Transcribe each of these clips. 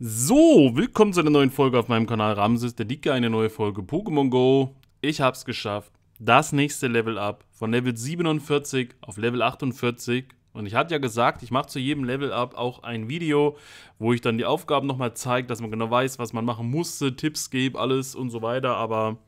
So, willkommen zu einer neuen Folge auf meinem Kanal Ramses, der Dicke, eine neue Folge Pokémon Go. Ich hab's geschafft, das nächste Level Up von Level 47 auf Level 48. Und ich hatte ja gesagt, ich mache zu jedem Level Up auch ein Video, wo ich dann die Aufgaben nochmal zeige, dass man genau weiß, was man machen musste, Tipps gebe, alles und so weiter. Aber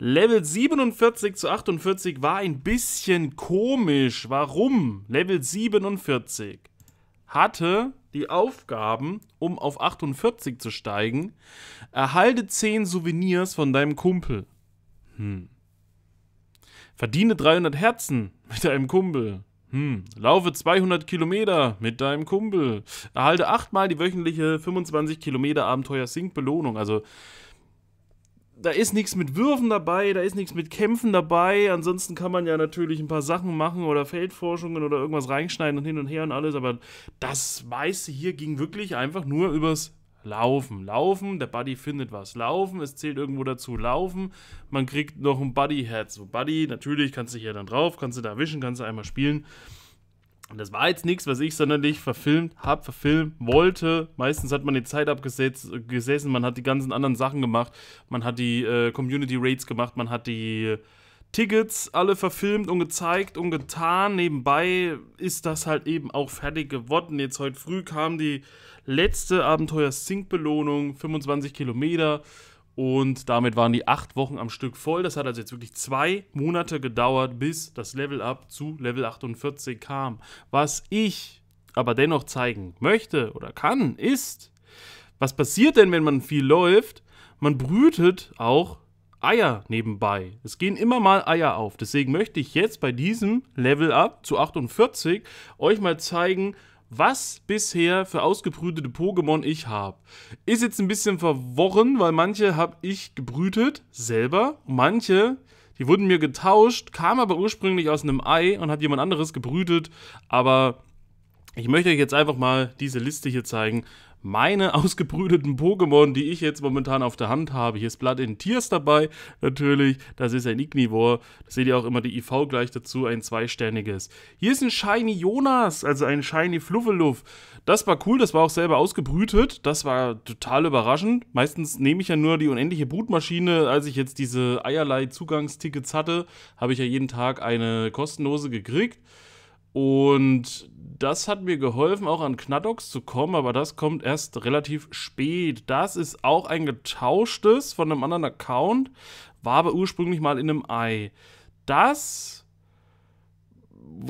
Level 47 zu 48 war ein bisschen komisch. Warum? Level 47 hatte die Aufgaben, um auf 48 zu steigen. Erhalte 10 Souvenirs von deinem Kumpel. Hm. Verdiene 300 Herzen mit deinem Kumpel. Hm. Laufe 200 Kilometer mit deinem Kumpel. Erhalte achtmal die wöchentliche 25 Kilometer Abenteuer Sync Belohnung. Also da ist nichts mit Würfen dabei, da ist nichts mit Kämpfen dabei. Ansonsten kann man ja natürlich ein paar Sachen machen oder Feldforschungen oder irgendwas reinschneiden und hin und her und alles. Aber das meiste hier ging wirklich einfach nur übers Laufen. Laufen, der Buddy findet was. Laufen, es zählt irgendwo dazu. Laufen, man kriegt noch ein Buddy-Head. So, Buddy, natürlich kannst du hier dann drauf, kannst du da wischen, kannst du einmal spielen. Und das war jetzt nichts, was ich sonderlich verfilmt habe, verfilmen wollte. Meistens hat man die Zeit abgesessen, man hat die ganzen anderen Sachen gemacht, man hat die äh, Community Raids gemacht, man hat die Tickets alle verfilmt und gezeigt und getan. Nebenbei ist das halt eben auch fertig geworden. Jetzt heute früh kam die letzte Abenteuer-Sync-Belohnung, 25 Kilometer. Und damit waren die acht Wochen am Stück voll. Das hat also jetzt wirklich zwei Monate gedauert, bis das Level Up zu Level 48 kam. Was ich aber dennoch zeigen möchte oder kann, ist, was passiert denn, wenn man viel läuft? Man brütet auch Eier nebenbei. Es gehen immer mal Eier auf. Deswegen möchte ich jetzt bei diesem Level Up zu 48 euch mal zeigen, was bisher für ausgebrütete Pokémon ich habe. Ist jetzt ein bisschen verworren, weil manche habe ich gebrütet selber, manche, die wurden mir getauscht, kam aber ursprünglich aus einem Ei und hat jemand anderes gebrütet, aber ich möchte euch jetzt einfach mal diese Liste hier zeigen. Meine ausgebrüteten Pokémon, die ich jetzt momentan auf der Hand habe. Hier ist Blood in Tears dabei, natürlich. Das ist ein Ignivore. Da seht ihr auch immer die IV gleich dazu, ein zweisterniges. Hier ist ein Shiny Jonas, also ein Shiny Fluffeluff. Das war cool, das war auch selber ausgebrütet. Das war total überraschend. Meistens nehme ich ja nur die unendliche Brutmaschine. Als ich jetzt diese eierlei Zugangstickets hatte, habe ich ja jeden Tag eine kostenlose gekriegt. Und das hat mir geholfen, auch an Knaddox zu kommen, aber das kommt erst relativ spät. Das ist auch ein getauschtes von einem anderen Account, war aber ursprünglich mal in einem Ei. Das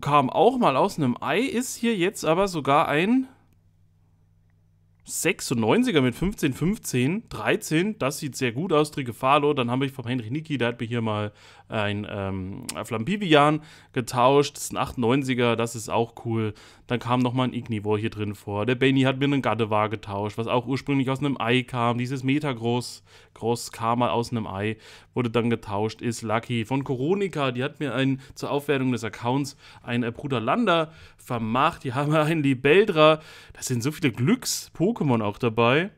kam auch mal aus einem Ei, ist hier jetzt aber sogar ein 96er mit 15, 15, 13. Das sieht sehr gut aus. Trigefalo. Dann habe ich vom Henry Niki, der hat mir hier mal ein ähm, Flambivian getauscht. Das ist ein 98er. Das ist auch cool. Dann kam nochmal ein Ignivor hier drin vor. Der Benny hat mir einen Gardevoir getauscht, was auch ursprünglich aus einem Ei kam. Dieses Meter groß, groß kam mal aus einem Ei, wurde dann getauscht. Ist Lucky von Coronica. Die hat mir einen, zur Aufwertung des Accounts einen äh, Bruder Lander vermacht. Die haben wir einen Libeldra. Das sind so viele Glücks-Pokémon. Pokémon auch dabei.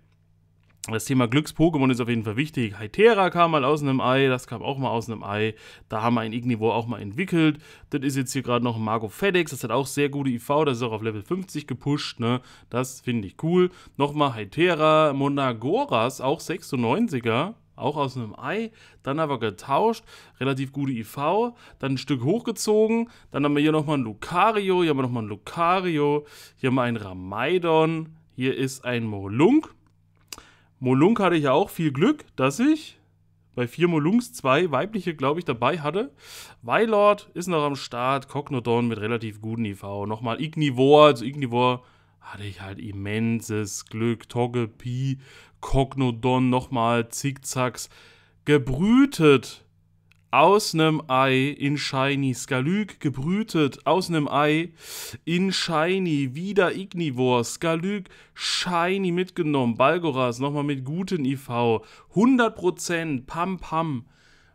Das Thema Glücks-Pokémon ist auf jeden Fall wichtig. Hytera kam mal aus einem Ei, das kam auch mal aus einem Ei. Da haben wir ein Ignivo auch mal entwickelt. Das ist jetzt hier gerade noch ein Marco Fedex, das hat auch sehr gute IV, das ist auch auf Level 50 gepusht, ne? Das finde ich cool. Nochmal Hytera, Monagoras, auch 96er auch aus einem Ei, dann aber getauscht, relativ gute IV, dann ein Stück hochgezogen, dann haben wir hier nochmal ein Lucario, hier haben wir nochmal ein Lucario, hier haben wir ein Ramaidon, hier ist ein Molunk. Molunk hatte ich ja auch viel Glück, dass ich bei vier Molunks zwei weibliche, glaube ich, dabei hatte. Weilord ist noch am Start. Cognodon mit relativ guten IV. Nochmal Ignivor. Also Ignivor hatte ich halt immenses Glück. Togepi, Cognodon nochmal Zickzacks. Gebrütet aus einem Ei in Shiny Skalyk, gebrütet aus einem Ei in Shiny, wieder Ignivor, Skalyk, Shiny mitgenommen, Balgoras nochmal mit guten IV, 100%, Pam Pam,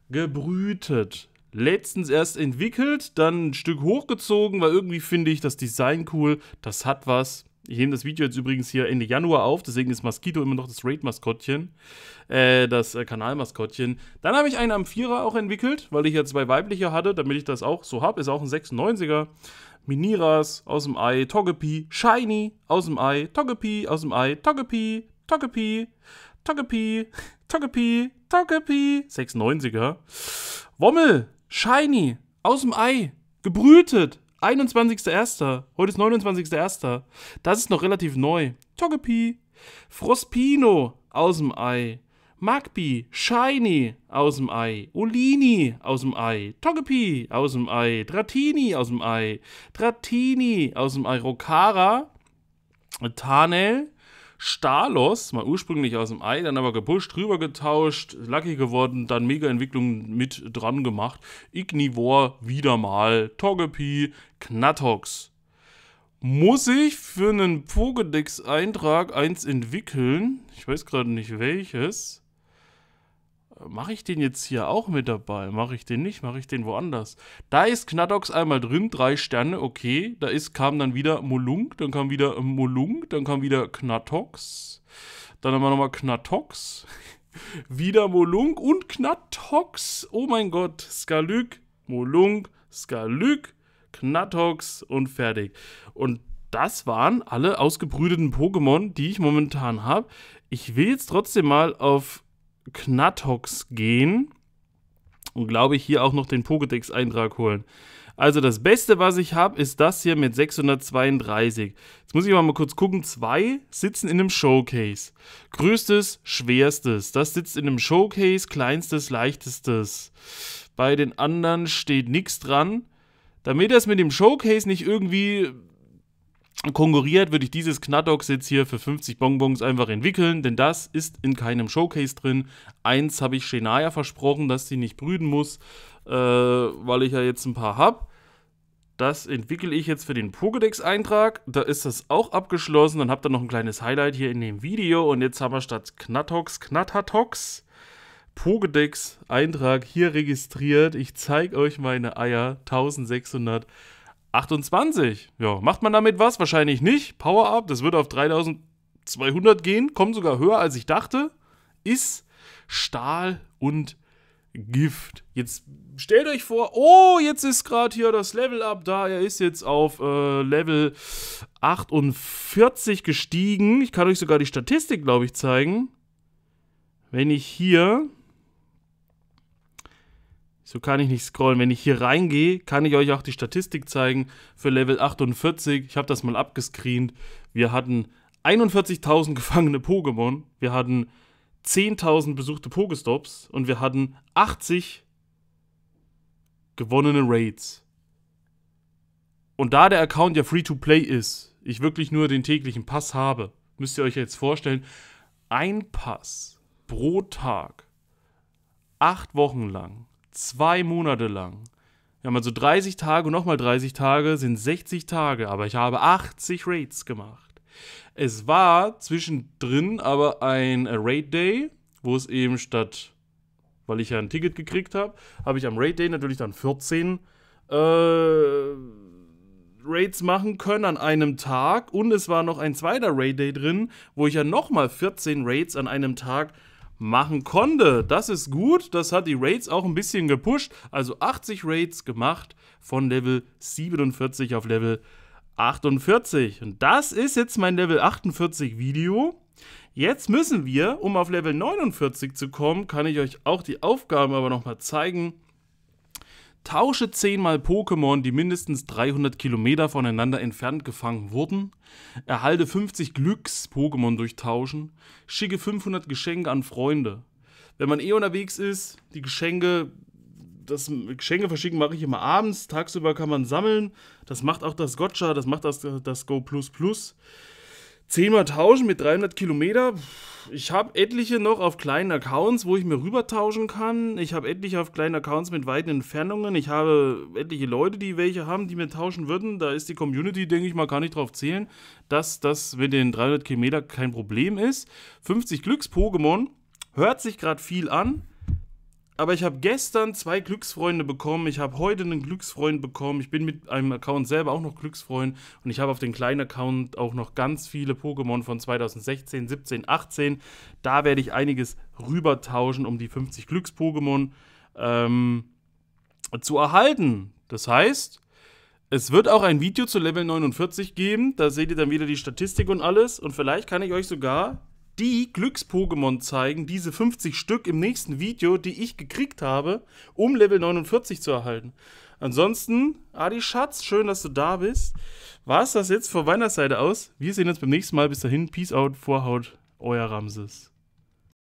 gebrütet. Letztens erst entwickelt, dann ein Stück hochgezogen, weil irgendwie finde ich das Design cool, das hat was. Ich nehme das Video jetzt übrigens hier Ende Januar auf, deswegen ist Mosquito immer noch das Raid-Maskottchen, äh, das äh, Kanal-Maskottchen. Dann habe ich einen Amphira auch entwickelt, weil ich ja zwei weibliche hatte, damit ich das auch so habe. Ist auch ein 96er. Miniras aus dem Ei, Togepi, Shiny aus dem Ei, Togepi aus dem Ei, Togepi, Togepi, Togepi, Togepi, Togepi, 96er. Wommel, Shiny aus dem Ei, gebrütet, 21.01. Heute ist 29.01. Das ist noch relativ neu. Togepi, Frospino aus dem Ei. Magpi, Shiny aus dem Ei, Olini aus dem Ei, Togepi aus dem Ei, Dratini aus dem Ei, Dratini aus dem Ei, Rokara, Tanel, Stalos, mal ursprünglich aus dem Ei, dann aber gepusht, rübergetauscht, Lucky geworden, dann Mega-Entwicklung mit dran gemacht. Ignivor wieder mal, Togepi, Knattox. Muss ich für einen Pokédex-Eintrag eins entwickeln? Ich weiß gerade nicht welches mache ich den jetzt hier auch mit dabei? Mache ich den nicht? Mache ich den woanders? Da ist Knaddox einmal drin, drei Sterne, okay. Da ist, kam dann wieder Molunk, dann kam wieder Molunk, dann kam wieder Knattox. Dann haben wir nochmal Knattox. wieder Molunk und Knattox. Oh mein Gott. Skalyk, Molunk, Skalyk, Knattox und fertig. Und das waren alle ausgebrüteten Pokémon, die ich momentan habe. Ich will jetzt trotzdem mal auf Knatox gehen und glaube ich hier auch noch den Pokédex-Eintrag holen. Also das Beste, was ich habe, ist das hier mit 632. Jetzt muss ich mal, mal kurz gucken. Zwei sitzen in einem Showcase. Größtes, schwerstes. Das sitzt in einem Showcase. Kleinstes, leichtestes. Bei den anderen steht nichts dran. Damit das mit dem Showcase nicht irgendwie konkurriert, würde ich dieses Knaddox jetzt hier für 50 Bonbons einfach entwickeln, denn das ist in keinem Showcase drin. Eins habe ich Shenaya versprochen, dass sie nicht brüten muss, äh, weil ich ja jetzt ein paar habe. Das entwickle ich jetzt für den Pokédex-Eintrag. Da ist das auch abgeschlossen. Dann habt ihr noch ein kleines Highlight hier in dem Video. Und jetzt haben wir statt Knattox, Knattatox, Pokédex-Eintrag hier registriert. Ich zeige euch meine Eier. 1600 28. Ja, macht man damit was? Wahrscheinlich nicht. Power Up, das wird auf 3200 gehen, kommt sogar höher als ich dachte. Ist Stahl und Gift. Jetzt stellt euch vor, oh, jetzt ist gerade hier das Level Up da. Er ist jetzt auf äh, Level 48 gestiegen. Ich kann euch sogar die Statistik, glaube ich, zeigen. Wenn ich hier so kann ich nicht scrollen. Wenn ich hier reingehe, kann ich euch auch die Statistik zeigen für Level 48. Ich habe das mal abgescreent. Wir hatten 41.000 gefangene Pokémon. Wir hatten 10.000 besuchte Pokestops. Und wir hatten 80 gewonnene Raids. Und da der Account ja Free-to-Play ist, ich wirklich nur den täglichen Pass habe, müsst ihr euch jetzt vorstellen, ein Pass pro Tag, acht Wochen lang, Zwei Monate lang. Wir haben also 30 Tage und nochmal 30 Tage sind 60 Tage, aber ich habe 80 Raids gemacht. Es war zwischendrin aber ein äh, Raid Day, wo es eben statt, weil ich ja ein Ticket gekriegt habe, habe ich am Raid Day natürlich dann 14 äh, Raids machen können an einem Tag und es war noch ein zweiter Raid Day drin, wo ich ja nochmal 14 Raids an einem Tag äh, machen konnte. Das ist gut, das hat die Raids auch ein bisschen gepusht. Also 80 Raids gemacht von Level 47 auf Level 48. Und das ist jetzt mein Level 48 Video. Jetzt müssen wir, um auf Level 49 zu kommen, kann ich euch auch die Aufgaben aber nochmal zeigen Tausche zehnmal Pokémon, die mindestens 300 Kilometer voneinander entfernt gefangen wurden. Erhalte 50 Glücks-Pokémon durch Tauschen. Schicke 500 Geschenke an Freunde. Wenn man eh unterwegs ist, die Geschenke, das Geschenke verschicken mache ich immer abends. Tagsüber kann man sammeln. Das macht auch das Gotcha, das macht das, das Go. Zehnmal tauschen mit 300 Kilometer. Ich habe etliche noch auf kleinen Accounts, wo ich mir rüber tauschen kann. Ich habe etliche auf kleinen Accounts mit weiten Entfernungen. Ich habe etliche Leute, die welche haben, die mir tauschen würden. Da ist die Community, denke ich mal, kann ich drauf zählen, dass das mit den 300 Kilometer kein Problem ist. 50 Glücks-Pokémon hört sich gerade viel an. Aber ich habe gestern zwei Glücksfreunde bekommen. Ich habe heute einen Glücksfreund bekommen. Ich bin mit einem Account selber auch noch Glücksfreund. Und ich habe auf dem kleinen Account auch noch ganz viele Pokémon von 2016, 17, 18. Da werde ich einiges rübertauschen, um die 50 Glücks-Pokémon ähm, zu erhalten. Das heißt, es wird auch ein Video zu Level 49 geben. Da seht ihr dann wieder die Statistik und alles. Und vielleicht kann ich euch sogar die Glücks-Pokémon zeigen, diese 50 Stück im nächsten Video, die ich gekriegt habe, um Level 49 zu erhalten. Ansonsten, Adi Schatz, schön, dass du da bist. War es das jetzt von meiner Seite aus? Wir sehen uns beim nächsten Mal. Bis dahin, Peace out, Vorhaut, euer Ramses.